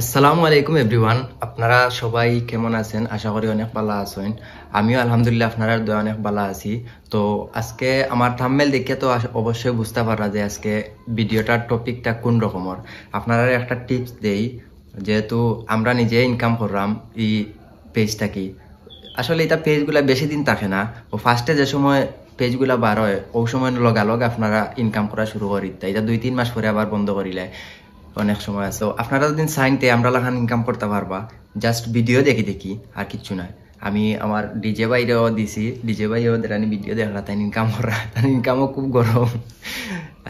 আসসালামু আলাইকুম এভরিওয়ান আপনারা সবাই কেমন আছেন আশা করি অনেক ভালো আছেন আমিও আলহামদুলিল্লাহ আপনারা দয়া অনেক ভালো আছি তো আজকে আমার থাম্মেল দেখে তো অবশ্যই বুঝতে পারা যে আজকে ভিডিওটার টপিকটা কোন রকমের আপনারা একটা টিপস দেই যেহেতু আমরা নিজে ইনকাম করলাম এই পেজটা কি আসলে এটা পেজগুলো বেশি দিন থাকে না ও ফার্স্টে যে সময় পেজগুলা বার হয় ওই সময় লগালগ আপনারা ইনকাম করা শুরু করি এটা দুই তিন মাস পরে আবার বন্ধ করিলে অনেক সময় আছে আপনারা যদি সাইনতে আমরা লাখান ইনকাম করতে পারবা জাস্ট ভিডিও দেখি দেখি আর কিচ্ছু নাই আমি আমার ডিজে বাইরেও দিছি ডিজে বাইরেও দেরানি ভিডিও দেখা তাই ইনকাম করা তার ইনকামও খুব গরম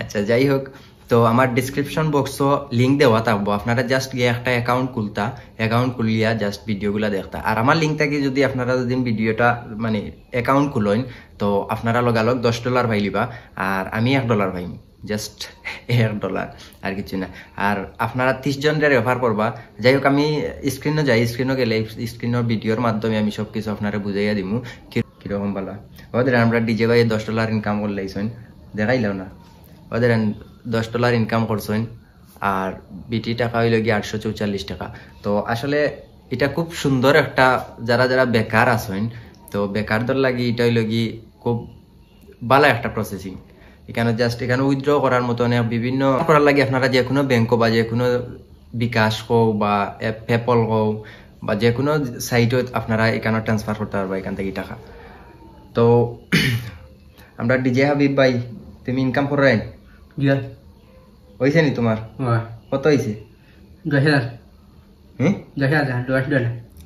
আচ্ছা যাই হোক তো আমার ডিসক্রিপশন বক্সও লিঙ্ক দেওয়া থাকবো আপনারা জাস্ট গিয়ে একটা অ্যাকাউন্ট খুলতা অ্যাকাউন্ট খুলিয়া জাস্ট ভিডিওগুলো দেখতা আর আমার লিঙ্ক থেকে যদি আপনারা যদি ভিডিওটা মানে অ্যাকাউন্ট খুলেন তো আপনারা লগালগ দশ ডলার লিবা আর আমি এক ডলার পাইম জাস্ট এক ডলার আর কিছু না আর আপনারা তিরিশ জনের অফার করবা যাই হোক আমি স্ক্রিনও যাই স্ক্রিনও গেলে স্ক্রিনের ভিডিওর মাধ্যমে আমি সব কিছু আপনারা বুঝাইয়া দিব কীরকম বলা ওদের আমরা ডিজে ভাই দশ ডলার ইনকাম করলাইছেন দেখাইলাম না ওদের দশ ডলার ইনকাম করছেন আর বিটি টাকা হইল গিয়ে আটশো চৌচল্লিশ টাকা তো আসলে এটা খুব সুন্দর একটা যারা যারা বেকার আছেন তো বেকারদের লাগি এটা হইল গিয়ে খুব ভালো একটা প্রসেসিং এখানে জাস্ট এখানে উইথড্র করার মতো বিভিন্ন করার লাগে আপনারা যে কোনো ব্যাংক বা যে কোনো বিকাশ হোক বা পেপল হোক বা যে কোনো সাইটত আপনারা এখানে ট্রান্সফার করতে পারবো এখান থেকে টাকা তো আমরা ডিজে হাবিব ভাই তুমি ইনকাম করে হয়েছে নি তোমার কত হয়েছে দশ হাজার হ্যাঁ দশ হাজার দশ ডলার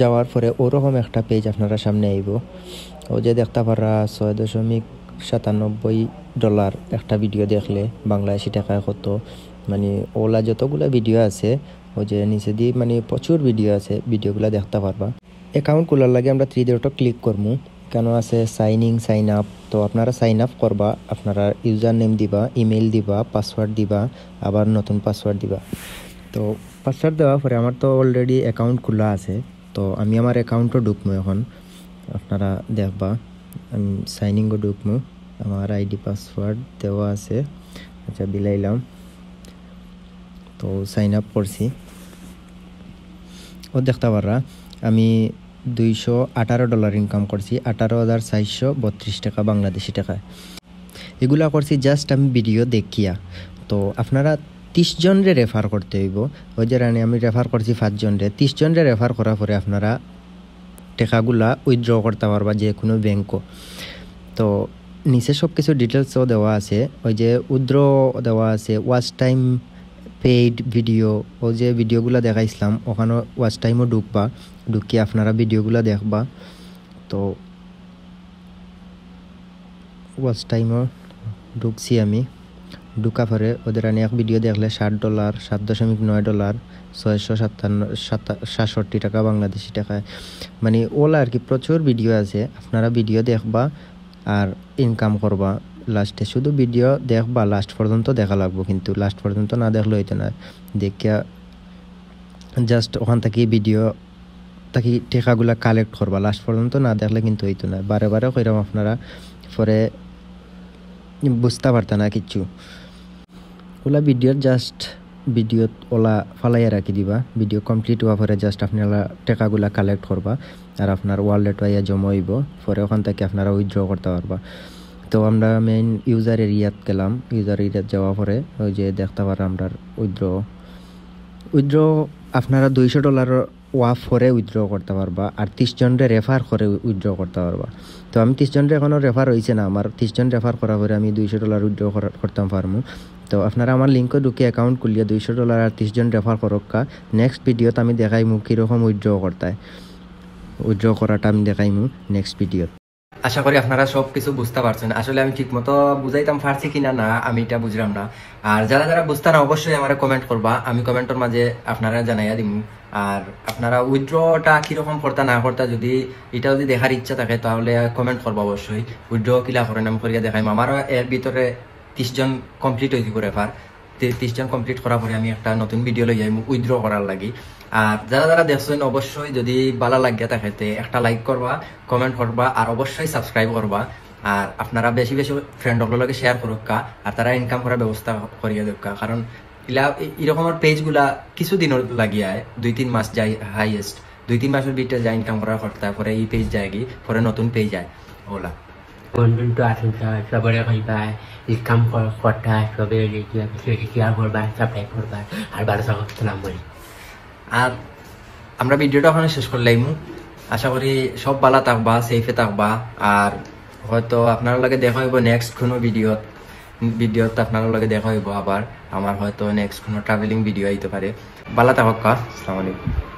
যাওয়ার পরে ওরকম একটা পেজ আপনারা সামনে আইব ও যে দেখতে পারা ছয় দশমিক সাতানব্বই ডলার একটা ভিডিও দেখলে বাংলাদেশি টাকায় কত মানে ওলা যতগুলো ভিডিও আছে ও যে নিচে দিয়ে মানে প্রচুর ভিডিও আছে ভিডিওগুলো দেখতে পারবা অ্যাকাউন্ট খোলার লাগে আমরা থ্রি ডেটও ক্লিক করবো কেন আছে সাইন ইন সাইন আপ তো আপনারা সাইন আপ করবা আপনারা ইউজার নেম দিবা ইমেল দিবা পাসওয়ার্ড দিবা আবার নতুন পাসওয়ার্ড দিবা তো পাসওয়ার্ড দেওয়ার পরে আমার তো অলরেডি অ্যাকাউন্ট খোলা আছে তো আমি আমার অ্যাকাউন্টও ডুকমু এখন আপনারা দেখবা আমি সাইনিংও ঢুকমো আমার আইডি পাসওয়ার্ড দেওয়া আছে আচ্ছা বিলাইলাম তো সাইন আপ করছি ও দেখতে পাররা আমি দুইশো আঠারো ডলার ইনকাম করছি আঠারো হাজার চারশো বত্রিশ টাকা বাংলাদেশি টাকা এগুলা করছি জাস্ট আমি ভিডিও দেখিয়া তো আপনারা তিরিশ জনরে রেফার করতে হইব ওই যে রানি আমি রেফার করছি জনরে তিরিশ জনরে রেফার করার পরে আপনারা টাকাগুলা উইথড্র করতে পারবা যে কোনো ব্যাংকও তো নিচে সব কিছু ডিটেলসও দেওয়া আছে ওই যে উইথড্র দেওয়া আছে ওয়াচ টাইম পেইড ভিডিও ও যে ভিডিওগুলো দেখাইছিলাম ওখানে ওয়াচ টাইমও ঢুকবা ঢুকিয়ে আপনারা ভিডিওগুলো দেখবা তো ওয়াচ টাইমও ঢুকছি আমি ঢুকা পরে ওদের আমি এক ভিডিও দেখলে ষাট ডলার সাত দশমিক নয় ডলার ছয়শো সাতান্ন সাতষট্টি টাকা বাংলাদেশি টাকায় মানে ওলা আর কি প্রচুর ভিডিও আছে আপনারা ভিডিও দেখবা আর ইনকাম করবা লাস্টে শুধু ভিডিও দেখবা লাস্ট পর্যন্ত দেখা লাগবো কিন্তু লাস্ট পর্যন্ত না দেখলে হইতো না দেখিয়া জাস্ট ওখান থেকে ভিডিও তাকে টেকাগুলো কালেক্ট করবা লাস্ট পর্যন্ত না দেখলে কিন্তু হইতো না বারে বারে কইরাম আপনারা পরে বুঝতে পারত না কিছু ওলা ভিডিওর জাস্ট ভিডিওত ওলা ফালাইয়া রাখি দিবা ভিডিও কমপ্লিট হওয়ার পরে জাস্ট আপনারা টাকাগুলা কালেক্ট করবা আর আপনার ওয়ালেট আইয়া জমা হইব পরে ওখান থেকে আপনারা উইথড্র করতে পারবা তো আমরা মেইন ইউজার এরিয়াত গেলাম ইউজার এরিয়াত যাওয়া পরে ওই যে দেখতে পারে আমরা উইথড্র উইথড্র আপনারা দুইশো ডলার ওয়াফ করে উইথড্র করতে পারবা আর তিরিশজনরে রেফার করে উইথড্র করতে পারবা তো আমি তিরিশজনরে এখনও রেফার হয়েছে না আমার তিরিশজন রেফার করা পরে আমি দুইশো ডলার উইথড্র করতাম পারমু তো আপনারা আমার লিঙ্কও ঢুকে অ্যাকাউন্ট খুলিয়ে দুইশো ডলার আর জন রেফার করক্কা নেক্সট ভিডিওতে আমি দেখাইমু কীরকম উইড্র করতে উইড্র করাটা আমি দেখাইমু নেক্সট ভিডিও আশা করি আপনারা সব কিছু বুঝতে পারছেন আসলে আমি ঠিক মতো বুঝাইতাম পারছি কিনা না আমি এটা বুঝলাম না আর যারা যারা বুঝতে না অবশ্যই আমার কমেন্ট করবা আমি কমেন্টের মাঝে আপনারা জানাইয়া দিব আর আপনারা উইড্রটা কীরকম করতে না করতে যদি এটা যদি দেখার ইচ্ছা থাকে তাহলে কমেন্ট করবো অবশ্যই উইড্র কিলা করেন আমি করিয়া দেখাইম আমারও এর ভিতরে জন কমপ্লিট হয়ে দিব এবার জন কমপ্লিট করার পরে আমি একটা নতুন ভিডিও লই আইমু উইথড্র করার লাগি আর যারা যারা দেখছেন অবশ্যই যদি ভালো লাগিয়া থাকে একটা লাইক করবা কমেন্ট করবা আর অবশ্যই সাবস্ক্রাইব করবা আর আপনারা বেশি বেশি ফ্রেন্ডগুলোর লগে শেয়ার করুকা আর তারা ইনকাম করার ব্যবস্থা করিয়া দেখা কারণ ইলা এরকমের পেজগুলা কিছু লাগি আয় দুই তিন মাস যাই হাইয়েস্ট দুই তিন মাসের ভিতরে যা ইনকাম করার কথা পরে এই পেজ যায় কি পরে নতুন পেজ যায় ওলা বন্ধু তো আসেন সবাই খাইবায় এই কাম কটা সবে শেয়ার করবা সাপ্লাই করবা আর বারো সঙ্গে নাম বলি আর আমরা ভিডিওটা ওখানে শেষ করলাম আশা করি সব বালা থাকবা সেফে থাকবা আর হয়তো আপনার লগে দেখা হইব নেক্সট কোনো ভিডিও ভিডিওত আপনার লগে দেখা হইব আবার আমার হয়তো নেক্সট কোনো ট্রাভেলিং ভিডিও আইতে পারে বালা থাকক থাকা আসসালামু আলাইকুম